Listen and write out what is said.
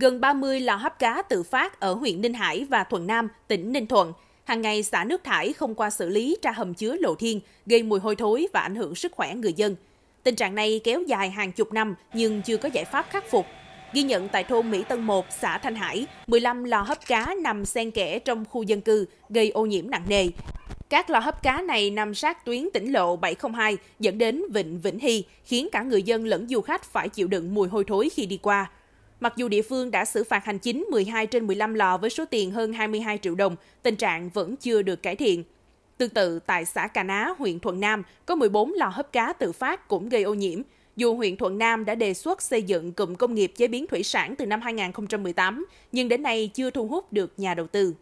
gần 30 lò hấp cá tự phát ở huyện Ninh Hải và Thuận Nam, tỉnh Ninh Thuận. Hàng ngày xả nước thải không qua xử lý ra hầm chứa lộ thiên, gây mùi hôi thối và ảnh hưởng sức khỏe người dân. Tình trạng này kéo dài hàng chục năm nhưng chưa có giải pháp khắc phục. Ghi nhận tại thôn Mỹ Tân 1, xã Thanh Hải, 15 lò hấp cá nằm xen kẽ trong khu dân cư, gây ô nhiễm nặng nề. Các lò hấp cá này nằm sát tuyến tỉnh lộ 702 dẫn đến Vịnh Vĩnh Hy, khiến cả người dân lẫn du khách phải chịu đựng mùi hôi thối khi đi qua. Mặc dù địa phương đã xử phạt hành chính 12 trên 15 lò với số tiền hơn 22 triệu đồng, tình trạng vẫn chưa được cải thiện. Tương tự, tại xã Cà Ná, huyện Thuận Nam, có 14 lò hấp cá tự phát cũng gây ô nhiễm. Dù huyện Thuận Nam đã đề xuất xây dựng cụm công nghiệp chế biến thủy sản từ năm 2018, nhưng đến nay chưa thu hút được nhà đầu tư.